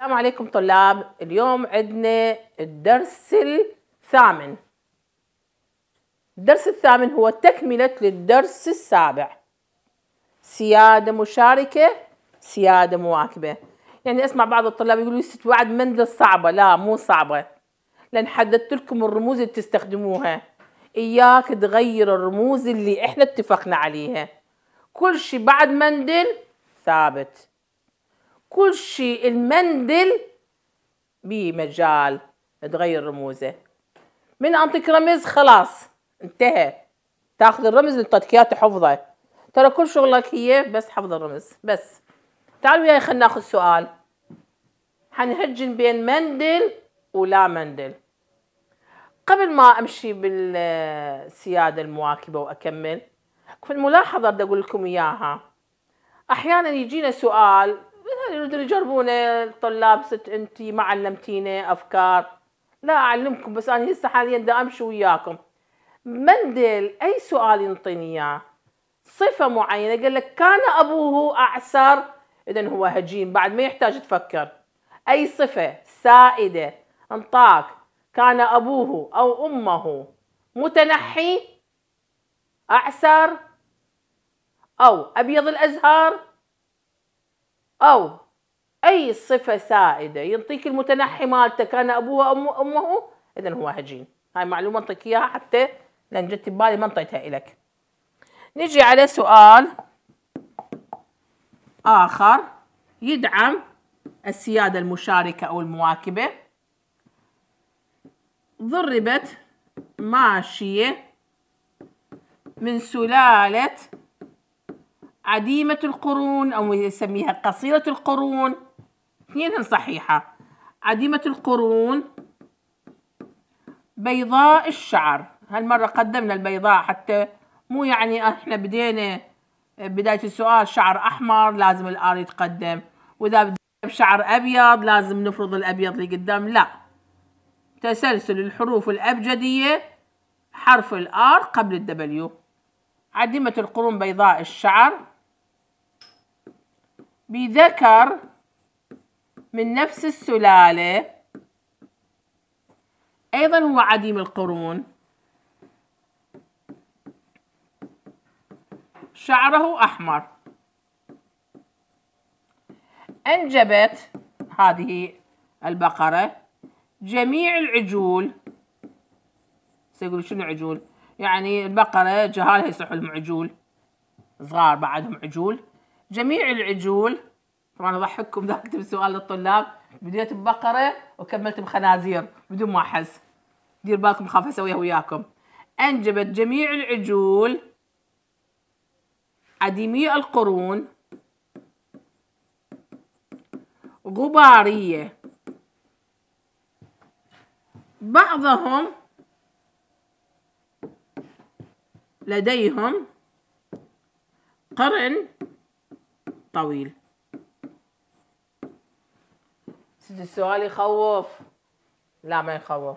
السلام عليكم طلاب اليوم عندنا الدرس الثامن الدرس الثامن هو تكملة للدرس السابع سيادة مشاركة سيادة مواكبة يعني أسمع بعض الطلاب يقولوا وعد مندل صعبة لا مو صعبة لأن حددت لكم الرموز اللي تستخدموها إياك تغير الرموز اللي إحنا اتفقنا عليها كل شي بعد مندل ثابت كل شيء المندل بيه مجال تغير رموزه من اعطيك رمز خلاص انتهى تاخذ الرمز اياه تحفظه ترى كل شغلك هي بس حفظ الرمز بس تعالوا وياي خلينا ناخذ سؤال حنهجن بين مندل ولا مندل قبل ما امشي بالسياده المواكبه واكمل في الملاحظه بدي اقول لكم اياها احيانا يجينا سؤال يريدون يجربونه الطلاب ست انت ما علمتيني افكار لا اعلمكم بس انا هسه حاليا دا امشي وياكم مندل اي سؤال ينطيني اياه صفه معينه قال لك كان ابوه اعسر اذا هو هجين بعد ما يحتاج تفكر اي صفه سائده انطاك كان ابوه او امه متنحي اعسر او ابيض الازهار أو أي صفة سائدة ينطيك المتنحي مالته كان أبوه أم أمه إذا هو هجين هاي معلومة أنطيك إياها حتى لأن جت ببالي ما انطيتها إلك نجي على سؤال آخر يدعم السيادة المشاركة أو المواكبة ضربت ماشية من سلالة عديمة القرون أو يسميها قصيرة القرون اثنين صحيحة عديمة القرون بيضاء الشعر هالمرة قدمنا البيضاء حتى مو يعني احنا بدينا بداية السؤال شعر أحمر لازم الآر يتقدم وإذا بدينا بشعر أبيض لازم نفرض الأبيض اللي قدام لا تسلسل الحروف الأبجدية حرف الآر قبل الدبليو عديمة القرون بيضاء الشعر بذكر من نفس السلالة أيضا هو عديم القرون شعره أحمر أنجبت هذه البقرة جميع العجول سيقول شنو عجول يعني البقرة جهالها يصحوا لهم عجول صغار بعدهم عجول جميع العجول طبعا اضحككم ده اكتب سؤال للطلاب بديت ببقره وكملت بخنازير بدون ما احس دير بالكم خاف اسويها وياكم انجبت جميع العجول عديمي القرون غباريه بعضهم لديهم قرن طويل سيدي السؤال يخوف لا ما يخوف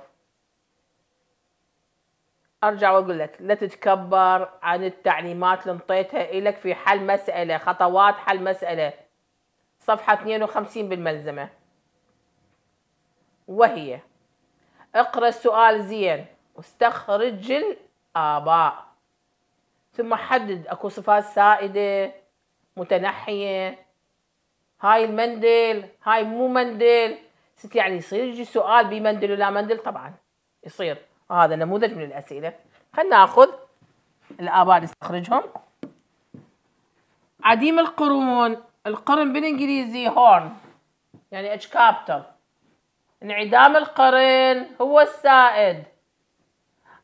ارجع واقول لك لا تتكبر عن التعليمات اللي انطيتها لك في حل مساله خطوات حل مساله صفحه 52 بالملزمه وهي اقرا السؤال زين واستخرج الاباء ثم حدد اكو صفات سائده متنحيه هاي المندل هاي مو مندل ست يعني يصير يجي سؤال بمندل ولا مندل طبعا يصير هذا نموذج من الاسئله خلينا ناخذ الاباء نستخرجهم عديم القرون القرن بالانجليزي هورن يعني اتش كابتل انعدام القرن هو السائد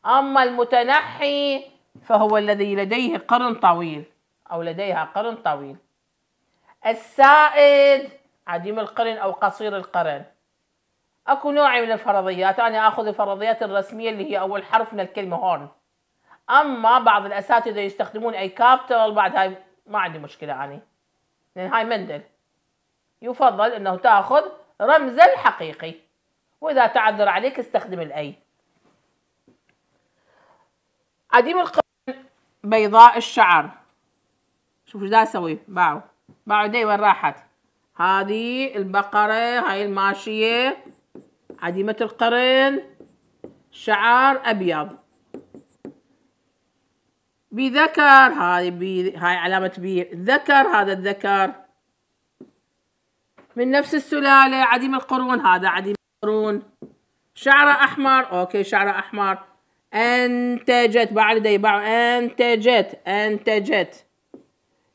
اما المتنحي فهو الذي لديه قرن طويل أو لديها قرن طويل السائد عديم القرن أو قصير القرن اكو نوع من الفرضيات انا اخذ الفرضيات الرسميه اللي هي اول حرف من الكلمه هون اما بعض الاساتذه يستخدمون اي كابتل بعد هاي ما عندي مشكله اني يعني. لان هاي مندل يفضل انه تاخذ رمز الحقيقي واذا تعذر عليك استخدم الاي عديم القرن بيضاء الشعر شوفوا ايش دا اسوي باعوا باعوا دي وين راحت هذه البقرة هاي الماشية عديمة القرن شعر أبيض بذكر هاي بي هاي علامة بي ذكر هذا الذكر من نفس السلالة عديم القرون هذا عديم القرون شعره أحمر أوكي شعره أحمر أنتجت بعد يباعوا أنتجت أنتجت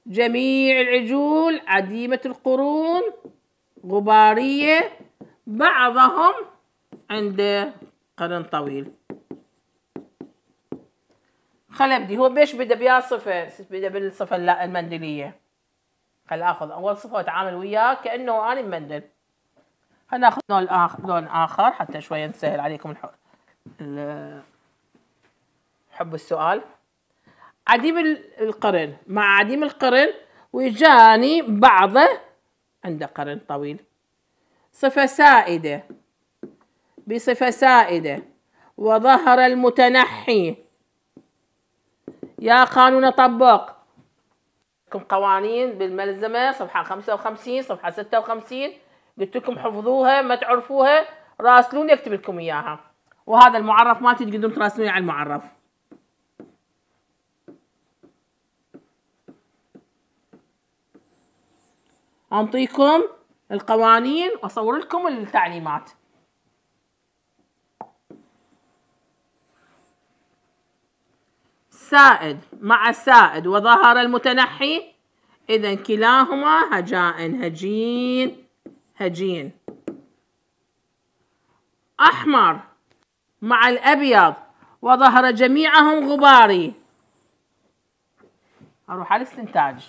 جميع العجول عديمة القرون غبارية بعضهم عنده قرن طويل خلا ابدي هو بيش بدا بيا صفة بدا بالصفة المندلية خل اخذ اول صفة واتعامل وياه كأنه انا مندل خل ناخذ لون اخر لون اخر حتى شوية نسهل عليكم الحب حب السؤال عديم القرن مع عديم القرن وجاني بعضه عنده قرن طويل صفة سائدة بصفة سائدة وظهر المتنحي يا قانون طبق قوانين بالملزمة صفحة 55 صفحة 56 قلت لكم حفظوها ما تعرفوها راسلوني اكتب لكم اياها وهذا المعرف ما تقدرون تراسلوني على المعرف أنطيكم القوانين وأصور لكم التعليمات سائد مع سائد وظهر المتنحي إذا كلاهما هجاء هجين هجين أحمر مع الأبيض وظهر جميعهم غباري أروح على الاستنتاج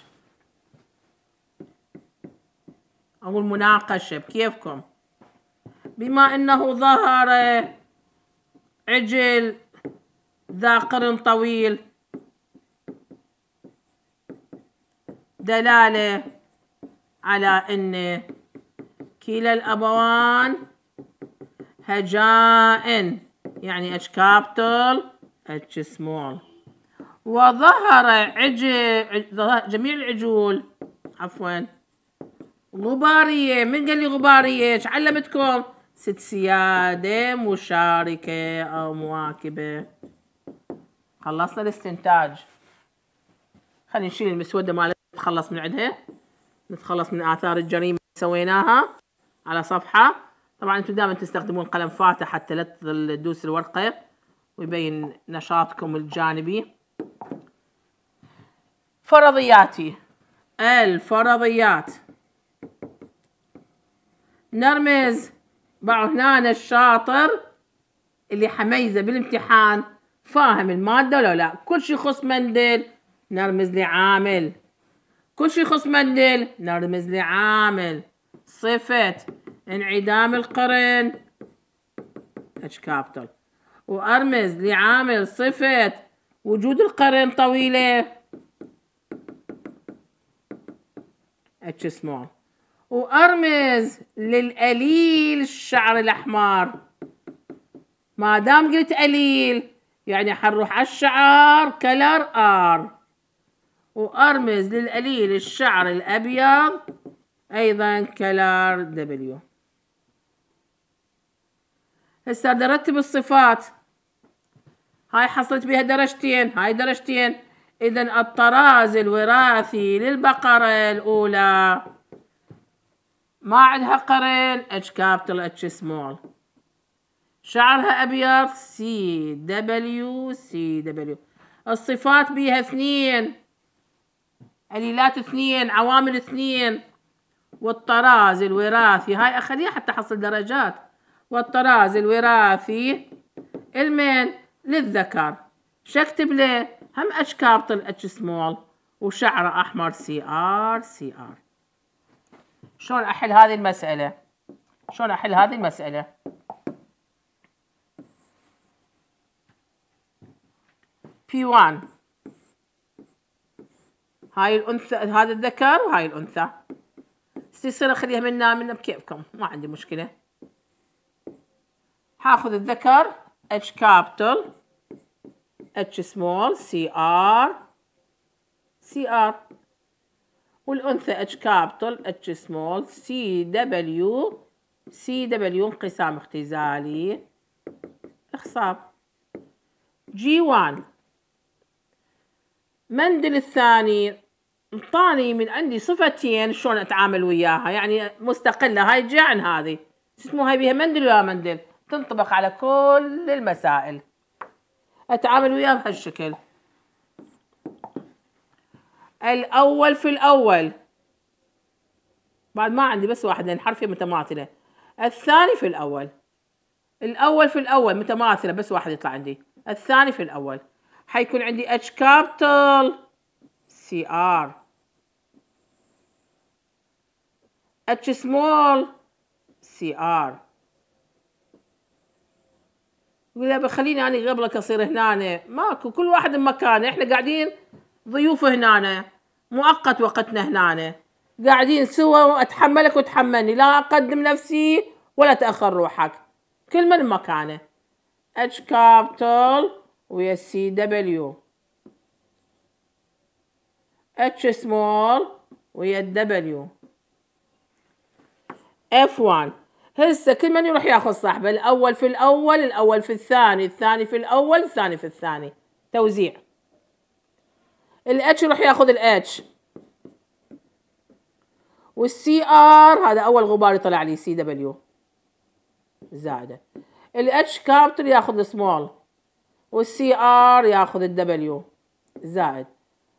أو المناقشة بكيفكم بما أنه ظهر عجل ذا قرن طويل دلالة على أن كلا الأبوان هجائن يعني اتش كابتل اتش سمول وظهر عجل جميع العجول عفواً غبارية من قال لي غبارية ايش علمتكم ست سيادة مشاركة أو مواكبة خلصنا الاستنتاج خلينا نشيل المسودة مالتنا نتخلص من عندها نتخلص من آثار الجريمة اللي سويناها على صفحة طبعا انتم دائما تستخدمون قلم فاتح حتى لا تدوس الورقة ويبين نشاطكم الجانبي فرضياتي الفرضيات نرمز بعو هنا الشاطر اللي حميزه بالامتحان فاهم المادة ولا لا كل شي يخص مندل نرمز لعامل كل شي يخص مندل نرمز لعامل صفة انعدام القرن اتش كابتل وارمز لعامل صفة وجود القرن طويلة اتش سمول وارمز للقليل الشعر الاحمر ما دام قلت قليل يعني حنروح على الشعر كلر ار وارمز للقليل الشعر الابيض ايضا كلر دبليو هسه بدي ارتب الصفات هاي حصلت بها درجتين هاي درجتين اذا الطراز الوراثي للبقره الاولى ما عندها قرين اتش كابيتال اتش سمول شعرها ابيض سي دبليو سي دبليو الصفات بيها اثنين عليلات اثنين عوامل اثنين والطراز الوراثي هاي اخليها حتى احصل درجات والطراز الوراثي المين للذكر شكتب له هم اتش كابيتال اتش سمول وشعره احمر سي ار سي ار شلون احل هذه المساله شلون احل هذه المساله P1 هاي الانثى هذا الذكر وهاي الانثى يصير اخليها منا من بكيفكم ما عندي مشكله هاخذ الذكر H capital H small CR CR والأنثى اتش كابيتال اتش سمول سي دبليو سي دبليو انقسام اختزالي اخصاب جي 1 مندل الثاني انطاني من عندي صفتين شلون اتعامل وياها يعني مستقله هاي جي عن هذه اسمه هاي بيها مندل ولا مندل تنطبق على كل المسائل اتعامل وياها بهالشكل الأول في الأول بعد ما عندي بس واحد لأن يعني حرفين متماثلة الثاني في الأول الأول في الأول متماثلة بس واحد يطلع عندي الثاني في الأول حيكون عندي H capital سي ار اتش سمول سي ار يقول لي خليني انا قبلك اصير هنا ماكو كل واحد بمكانه احنا قاعدين ضيوف هنا مؤقت وقتنا هنا قاعدين سوا وأتحملك وتحملني لا أقدم نفسي ولا تأخر روحك كل من مكانه اتش كابيتال ويا سي دبليو اتش سمول ويا دبليو اف 1 هسه كل من يروح ياخذ صاحبه الاول في الاول الاول في الثاني الثاني في الاول الثاني في الثاني توزيع الاتش يروح ياخذ الاتش والسي ار هذا اول غبار يطلع لي سي دبليو زائده الاتش كابتل ياخذ السمول والسي ار ياخذ الدبليو زائد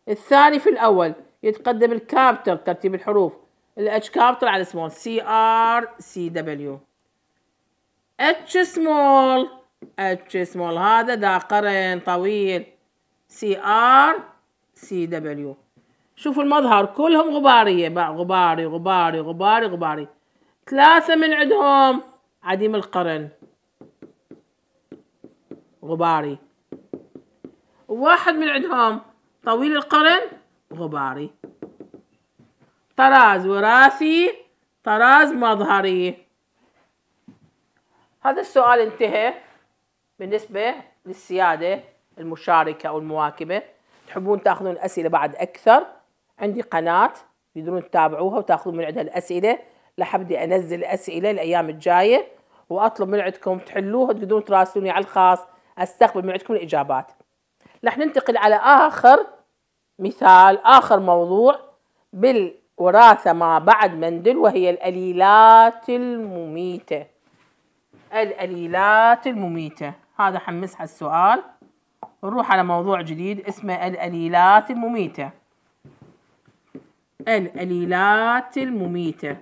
الثاني في الاول يتقدم الكابتل ترتيب الحروف الاتش كابتل على سمول سي ار سي دبليو اتش سمول اتش سمول هذا ذا قرن طويل سي ار سي دبليو شوفوا المظهر كلهم غبارية بقى غباري غباري غباري غباري ثلاثة من عندهم عديم القرن غباري واحد من عندهم طويل القرن غباري طراز وراثي طراز مظهري هذا السؤال انتهى بالنسبة للسيادة المشاركة أو المواكبة تحبون تاخذون اسئله بعد اكثر عندي قناه تقدرون تتابعوها وتاخذون من عندها الاسئله لحبدي انزل اسئله الايام الجايه واطلب من عندكم تحلوها تقدرون تراسلوني على الخاص استقبل من عندكم الاجابات رح ننتقل على اخر مثال اخر موضوع بالوراثه ما بعد مندل وهي الاليلات المميته الاليلات المميته هذا حمسها السؤال نروح على موضوع جديد اسمه الأليلات المميتة الأليلات المميتة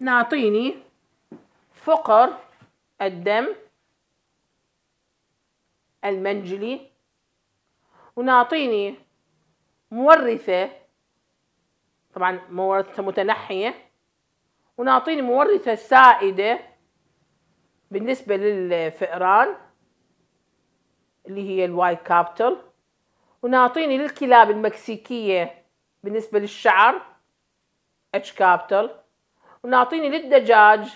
نعطيني فقر الدم المنجلي ونعطيني مورثة طبعا مورثة متنحية ونعطيني مورثة سائدة بالنسبة للفئران اللي هي الوايت كابتل ونعطيني للكلاب المكسيكية بالنسبة للشعر اتش كابتل ونعطيني للدجاج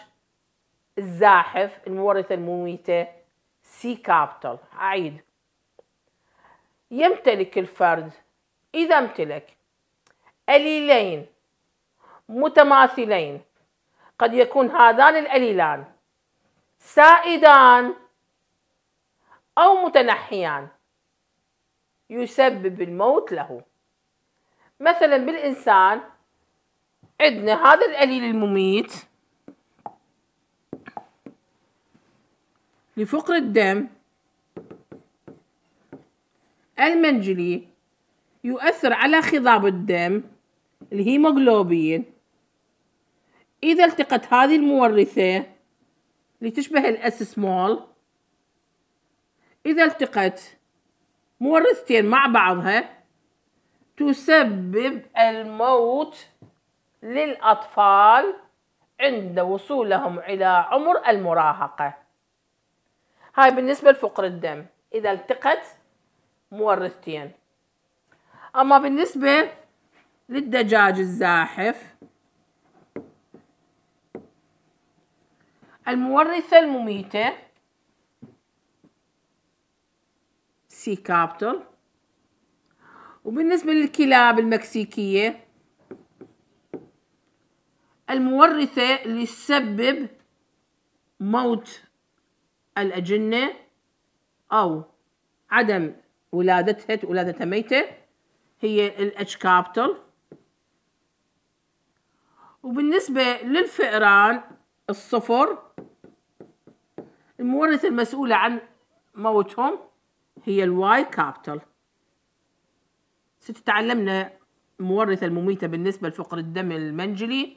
الزاحف المورثة المميتة سي كابتل عيد يمتلك الفرد إذا امتلك أليلين متماثلين قد يكون هذان الأليلان سائدان أو متنحيان يسبب الموت له مثلا بالإنسان عندنا هذا القليل المميت لفقر الدم المنجلي يؤثر على خضاب الدم الهيموغلوبين إذا التقت هذه المورثة لتشبه الاس سمول إذا التقت مورثتين مع بعضها تسبب الموت للأطفال عند وصولهم إلى عمر المراهقة هاي بالنسبة لفقر الدم إذا التقت مورثتين أما بالنسبة للدجاج الزاحف المورثة المميتة سي كابتل وبالنسبة للكلاب المكسيكية المورثة اللي تسبب موت الأجنة أو عدم ولادتها ولادتها ميتة هي الاتش كابتل وبالنسبة للفئران الصفر المورث المسؤولة عن موتهم هي الواي كابيتال ستتعلمنا المورثة المميتة بالنسبة لفقر الدم المنجلي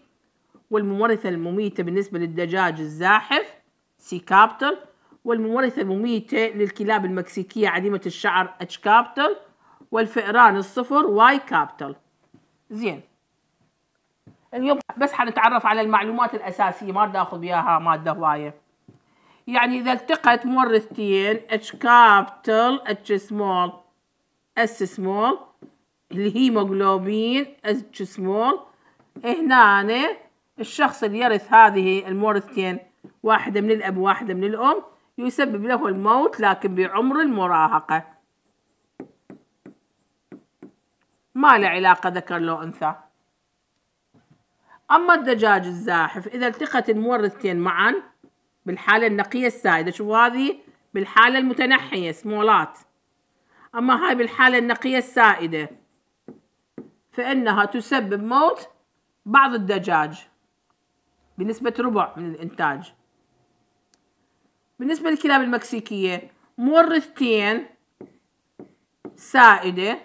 والمورثة المميتة بالنسبة للدجاج الزاحف سي كابيتال والمورثة المميتة للكلاب المكسيكية عديمة الشعر اتش كابيتال والفئران الصفر واي كابيتال زين اليوم بس حنتعرف على المعلومات الأساسية ما بدي آخذ وياها مادة هواية يعني إذا التقت مورثتين H capital H small S small الهيموغلوبين H small هنا الشخص اللي يرث هذه المورثتين واحدة من الأب واحدة من الأم يسبب له الموت لكن بعمر المراهقة ما له علاقة ذكر لو أنثى أما الدجاج الزاحف إذا التقت المورثتين معا بالحالة النقية السائدة شوفوا هذه بالحالة المتنحية سمولات أما هاي بالحالة النقية السائدة فإنها تسبب موت بعض الدجاج بنسبة ربع من الإنتاج بالنسبة للكلاب المكسيكية مورثتين سائدة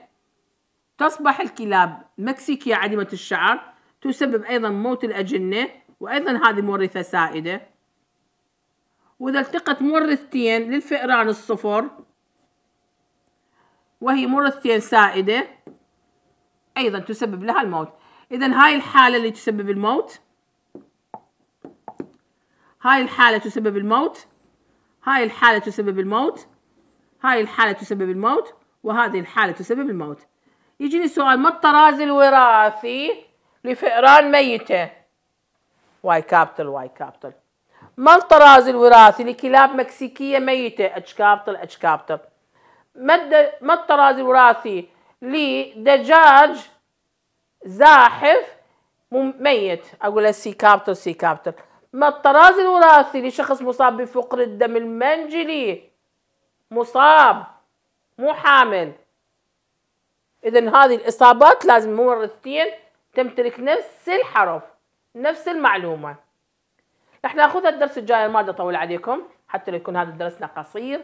تصبح الكلاب مكسيكية عديمة الشعر تسبب أيضا موت الأجنة وأيضا هذه مورثة سائدة وإذا التقت مورثتين للفئران الصفر وهي مورثتين سائدة أيضا تسبب لها الموت إذا هاي الحالة اللي تسبب الموت هاي الحالة تسبب الموت هاي الحالة تسبب الموت هاي الحالة تسبب الموت وهذه الحالة تسبب الموت يجيني سؤال ما الطراز الوراثي لفئران ميتة واي كابتل واي كابتل ما الطراز الوراثي لكلاب مكسيكية ميتة اتش كابتل اتش كابتل ما, الطراز الوراثي لدجاج زاحف ميت اقول سي كابتل سي كابتل ما الطراز الوراثي لشخص مصاب بفقر الدم المنجلي مصاب مو حامل اذا هذه الاصابات لازم مورثتين تمتلك نفس الحرف نفس المعلومة رح ناخذها الدرس الجاي ما بدي اطول عليكم حتى لو يكون هذا درسنا قصير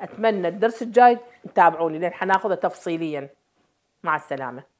اتمنى الدرس الجاي تتابعوني لان حناخذه تفصيليا مع السلامه